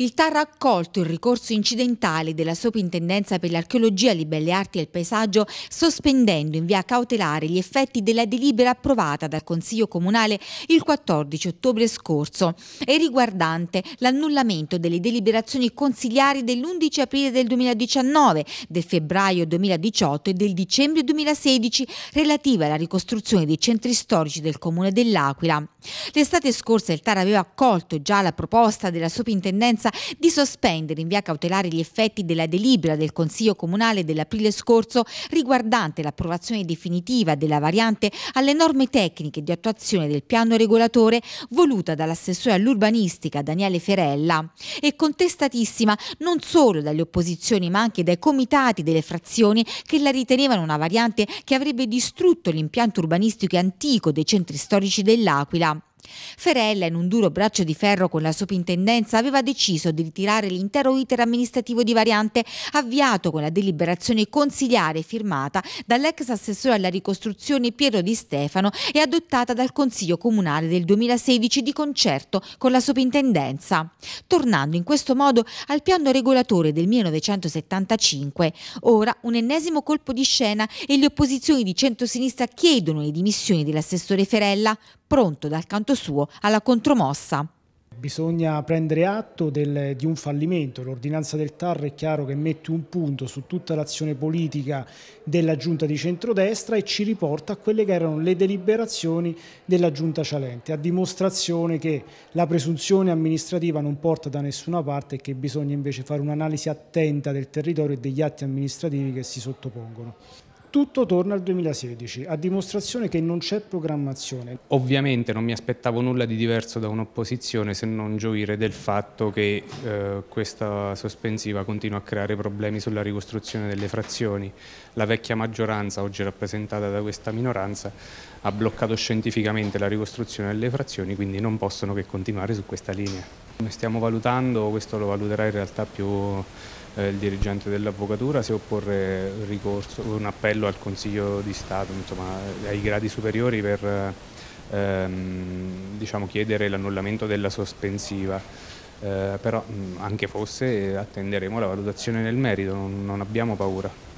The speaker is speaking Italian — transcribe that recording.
Il TAR ha accolto il ricorso incidentale della Soprintendenza per l'Archeologia, le Belle Arti e il Paesaggio, sospendendo in via cautelare gli effetti della delibera approvata dal Consiglio Comunale il 14 ottobre scorso e riguardante l'annullamento delle deliberazioni consigliari dell'11 aprile del 2019, del febbraio 2018 e del dicembre 2016 relative alla ricostruzione dei centri storici del Comune dell'Aquila. L'estate scorsa il TAR aveva accolto già la proposta della Soprintendenza di sospendere in via cautelare gli effetti della delibera del Consiglio Comunale dell'aprile scorso riguardante l'approvazione definitiva della variante alle norme tecniche di attuazione del piano regolatore voluta dall'assessore all'urbanistica Daniele Ferella e contestatissima non solo dalle opposizioni ma anche dai comitati delle frazioni che la ritenevano una variante che avrebbe distrutto l'impianto urbanistico e antico dei centri storici dell'Aquila. Ferella, in un duro braccio di ferro con la soprintendenza, aveva deciso di ritirare l'intero iter amministrativo di variante avviato con la deliberazione consigliare firmata dall'ex assessore alla ricostruzione Piero Di Stefano e adottata dal Consiglio Comunale del 2016 di concerto con la soprintendenza, tornando in questo modo al piano regolatore del 1975. Ora un ennesimo colpo di scena e le opposizioni di centrosinistra chiedono le dimissioni dell'assessore Ferella, pronto dal canto suo alla contromossa. Bisogna prendere atto del, di un fallimento, l'ordinanza del TAR è chiaro che mette un punto su tutta l'azione politica della giunta di centrodestra e ci riporta a quelle che erano le deliberazioni della giunta Cialente, a dimostrazione che la presunzione amministrativa non porta da nessuna parte e che bisogna invece fare un'analisi attenta del territorio e degli atti amministrativi che si sottopongono. Tutto torna al 2016, a dimostrazione che non c'è programmazione. Ovviamente non mi aspettavo nulla di diverso da un'opposizione se non gioire del fatto che eh, questa sospensiva continua a creare problemi sulla ricostruzione delle frazioni. La vecchia maggioranza, oggi rappresentata da questa minoranza, ha bloccato scientificamente la ricostruzione delle frazioni, quindi non possono che continuare su questa linea. Noi stiamo valutando, questo lo valuterà in realtà più eh, il dirigente dell'avvocatura, se opporre un ricorso, un appello al Consiglio di Stato, insomma, ai gradi superiori per ehm, diciamo, chiedere l'annullamento della sospensiva. Eh, però anche fosse attenderemo la valutazione nel merito, non, non abbiamo paura.